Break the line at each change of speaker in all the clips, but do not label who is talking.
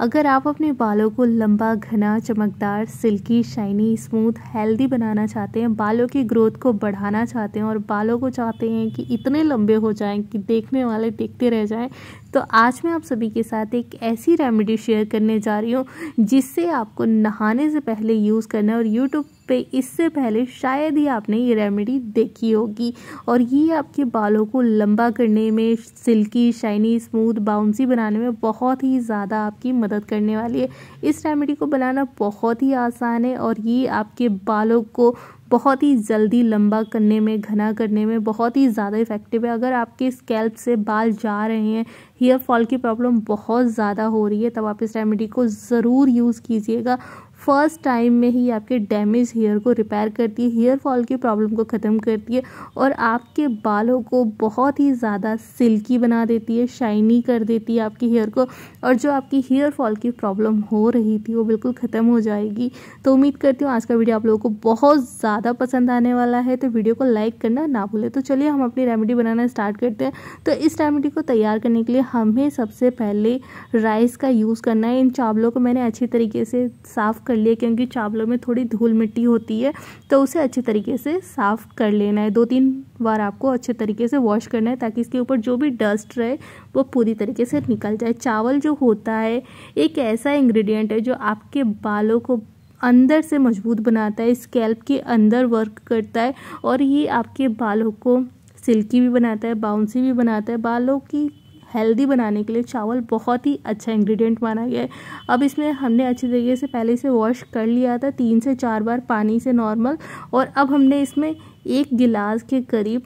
अगर आप अपने बालों को लंबा घना चमकदार सिल्की शाइनी स्मूथ हेल्दी बनाना चाहते हैं बालों की ग्रोथ को बढ़ाना चाहते हैं और बालों को चाहते हैं कि इतने लंबे हो जाएं कि देखने वाले देखते रह जाएं तो आज मैं आप सभी के साथ एक ऐसी रेमेडी शेयर करने जा रही हूँ जिससे आपको नहाने से पहले यूज़ करना और यूट्यूब पे इससे पहले शायद ही आपने ये रेमेडी देखी होगी और ये आपके बालों को लंबा करने में सिल्की शाइनी स्मूथ बाउंसी बनाने में बहुत ही ज़्यादा आपकी मदद करने वाली है इस रेमेडी को बनाना बहुत ही आसान है और ये आपके बालों को बहुत ही जल्दी लंबा करने में घना करने में बहुत ही ज़्यादा इफ़ेक्टिव है अगर आपके स्कैल्प से बाल जा रहे हैं हेयर फॉल की प्रॉब्लम बहुत ज़्यादा हो रही है तब आप इस रेमेडी को ज़रूर यूज़ कीजिएगा फर्स्ट टाइम में ही आपके डैमेज हेयर को रिपेयर करती है हेयर फॉल की प्रॉब्लम को ख़त्म करती है और आपके बालों को बहुत ही ज़्यादा सिल्की बना देती है शाइनी कर देती है आपके हेयर को और जो आपकी हेयर फॉल की प्रॉब्लम हो रही थी वो बिल्कुल ख़त्म हो जाएगी तो उम्मीद करती हूँ आज का वीडियो आप लोगों को बहुत ज़्यादा ज़्यादा पसंद आने वाला है तो वीडियो को लाइक करना ना भूलें तो चलिए हम अपनी रेमेडी बनाना स्टार्ट करते हैं तो इस रेमेडी को तैयार करने के लिए हमें सबसे पहले राइस का यूज़ करना है इन चावलों को मैंने अच्छी तरीके से साफ़ कर लिया क्योंकि चावलों में थोड़ी धूल मिट्टी होती है तो उसे अच्छे तरीके से साफ़ कर लेना है दो तीन बार आपको अच्छे तरीके से वॉश करना है ताकि इसके ऊपर जो भी डस्ट रहे वो पूरी तरीके से निकल जाए चावल जो होता है एक ऐसा इंग्रेडिएंट है जो आपके बालों को अंदर से मजबूत बनाता है स्कैल्प के अंदर वर्क करता है और ये आपके बालों को सिल्की भी बनाता है बाउंसी भी बनाता है बालों की हेल्दी बनाने के लिए चावल बहुत ही अच्छा इंग्रेडिएंट माना गया है अब इसमें हमने अच्छे तरीके से पहले से वॉश कर लिया था तीन से चार बार पानी से नॉर्मल और अब हमने इसमें एक गिलास के करीब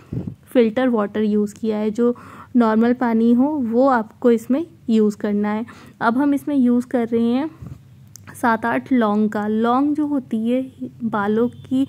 फ़िल्टर वाटर यूज़ किया है जो नॉर्मल पानी हो वो आपको इसमें यूज़ करना है अब हम इसमें यूज़ कर रहे हैं सात आठ लौंग का लौंग जो होती है बालों की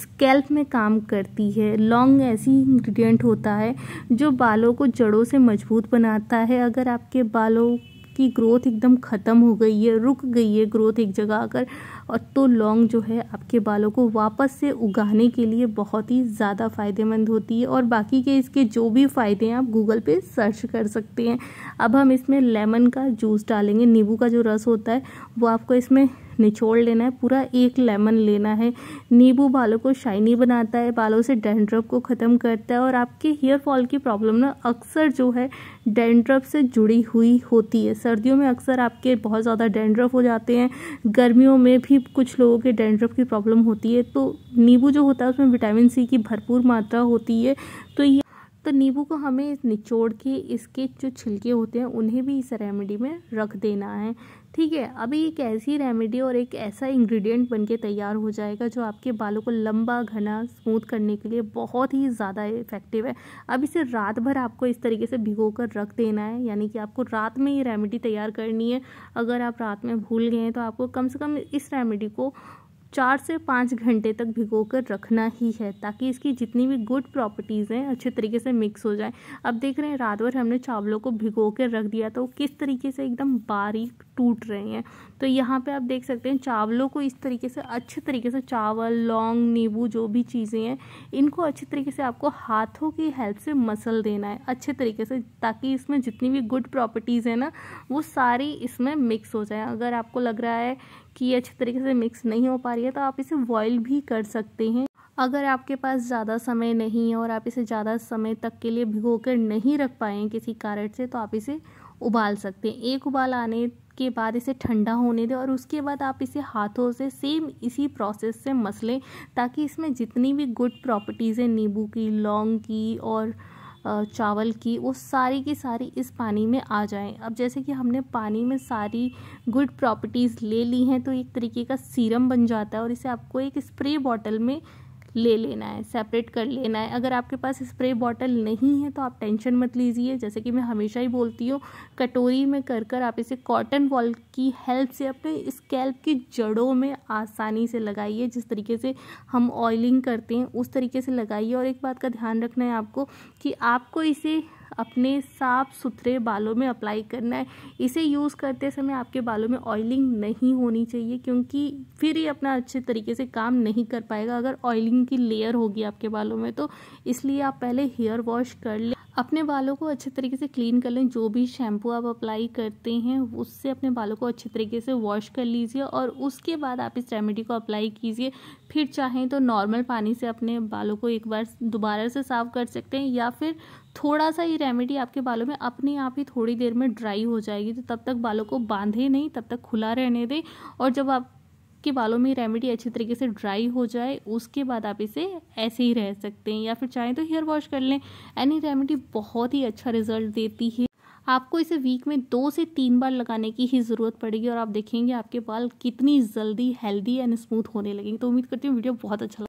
स्कैल्प में काम करती है लौंग ऐसी इंग्रेडिएंट होता है जो बालों को जड़ों से मजबूत बनाता है अगर आपके बालों की ग्रोथ एकदम ख़त्म हो गई है रुक गई है ग्रोथ एक जगह आकर और तो लौंग जो है आपके बालों को वापस से उगाने के लिए बहुत ही ज़्यादा फ़ायदेमंद होती है और बाकी के इसके जो भी फ़ायदे हैं आप गूगल पे सर्च कर सकते हैं अब हम इसमें लेमन का जूस डालेंगे नींबू का जो रस होता है वो आपको इसमें निचोड़ लेना है पूरा एक लेमन लेना है नींबू बालों को शाइनी बनाता है बालों से डेंड्रप को ख़त्म करता है और आपके हेयर फॉल की प्रॉब्लम ना अक्सर जो है डेंड्रफ से जुड़ी हुई होती है सर्दियों में अक्सर आपके बहुत ज़्यादा डेंड्रफ हो जाते हैं गर्मियों में भी कुछ लोगों के डेंड्रफ की प्रॉब्लम होती है तो नींबू जो होता है उसमें विटामिन सी की भरपूर मात्रा होती है तो ये तो नींबू को हमें निचोड़ के इसके जो छिलके होते हैं उन्हें भी इस रेमेडी में रख देना है ठीक है अभी एक ऐसी रेमेडी और एक ऐसा इंग्रेडिएंट बनके तैयार हो जाएगा जो आपके बालों को लंबा घना स्मूथ करने के लिए बहुत ही ज़्यादा इफेक्टिव है अब इसे रात भर आपको इस तरीके से भिगो कर रख देना है यानी कि आपको रात में ये रेमेडी तैयार करनी है अगर आप रात में भूल गए हैं तो आपको कम से कम इस रेमेडी को चार से पाँच घंटे तक भिगो कर रखना ही है ताकि इसकी जितनी भी गुड प्रॉपर्टीज़ हैं अच्छे तरीके से मिक्स हो जाए अब देख रहे हैं रात भर हमने चावलों को भिगो कर रख दिया तो किस तरीके से एकदम बारीक टूट रहे हैं तो यहाँ पे आप देख सकते हैं चावलों को इस तरीके से अच्छे तरीके से चावल लौंग नींबू जो भी चीज़ें हैं इनको अच्छे तरीके से आपको हाथों की हेल्प से मसल देना है अच्छे तरीके से ताकि इसमें जितनी भी गुड प्रॉपर्टीज़ है ना वो सारी इसमें मिक्स हो जाए अगर आपको लग रहा है कि ये अच्छे तरीके से मिक्स नहीं हो पा रही है तो आप इसे बॉयल भी कर सकते हैं अगर आपके पास ज़्यादा समय नहीं है और आप इसे ज़्यादा समय तक के लिए भिगो कर नहीं रख पाए किसी कारण से तो आप इसे उबाल सकते हैं एक उबाल आने के बाद इसे ठंडा होने दें और उसके बाद आप इसे हाथों से सेम इसी प्रोसेस से मस लें ताकि इसमें जितनी भी गुड प्रॉपर्टीज़ हैं नींबू की लौंग की और चावल की वो सारी की सारी इस पानी में आ जाएं अब जैसे कि हमने पानी में सारी गुड प्रॉपर्टीज़ ले ली हैं तो एक तरीके का सीरम बन जाता है और इसे आपको एक स्प्रे बॉटल में ले लेना है सेपरेट कर लेना है अगर आपके पास स्प्रे बॉटल नहीं है तो आप टेंशन मत लीजिए जैसे कि मैं हमेशा ही बोलती हूँ कटोरी में कर कर आप इसे कॉटन बॉल की हेल्प से अपने स्कैल्प की जड़ों में आसानी से लगाइए जिस तरीके से हम ऑयलिंग करते हैं उस तरीके से लगाइए और एक बात का ध्यान रखना है आपको कि आपको इसे अपने साफ सुथरे बालों में अप्लाई करना है इसे यूज़ करते समय आपके बालों में ऑयलिंग नहीं होनी चाहिए क्योंकि फिर ये अपना अच्छे तरीके से काम नहीं कर पाएगा अगर ऑयलिंग की लेयर होगी आपके बालों में तो इसलिए आप पहले हेयर वॉश कर लें अपने बालों को अच्छे तरीके से क्लीन कर लें जो भी शैम्पू आप अप्लाई करते हैं उससे अपने बालों को अच्छे तरीके से वॉश कर लीजिए और उसके बाद आप इस रेमेडी को अप्लाई कीजिए फिर चाहें तो नॉर्मल पानी से अपने बालों को एक बार दोबारा से साफ़ कर सकते हैं या फिर थोड़ा सा ये रेमेडी आपके बालों में अपने आप ही थोड़ी देर में ड्राई हो जाएगी तो तब तक बालों को बांधे नहीं तब तक खुला रहने दें और जब आप कि बालों में रेमेडी अच्छी तरीके से ड्राई हो जाए उसके बाद आप इसे ऐसे ही रह सकते हैं या फिर चाहें तो हेयर वॉश कर लें एनी रेमेडी बहुत ही अच्छा रिजल्ट देती है आपको इसे वीक में दो से तीन बार लगाने की ही ज़रूरत पड़ेगी और आप देखेंगे आपके बाल कितनी जल्दी हेल्दी एंड स्मूथ होने लगेंगे तो उम्मीद करती हूँ वीडियो बहुत अच्छा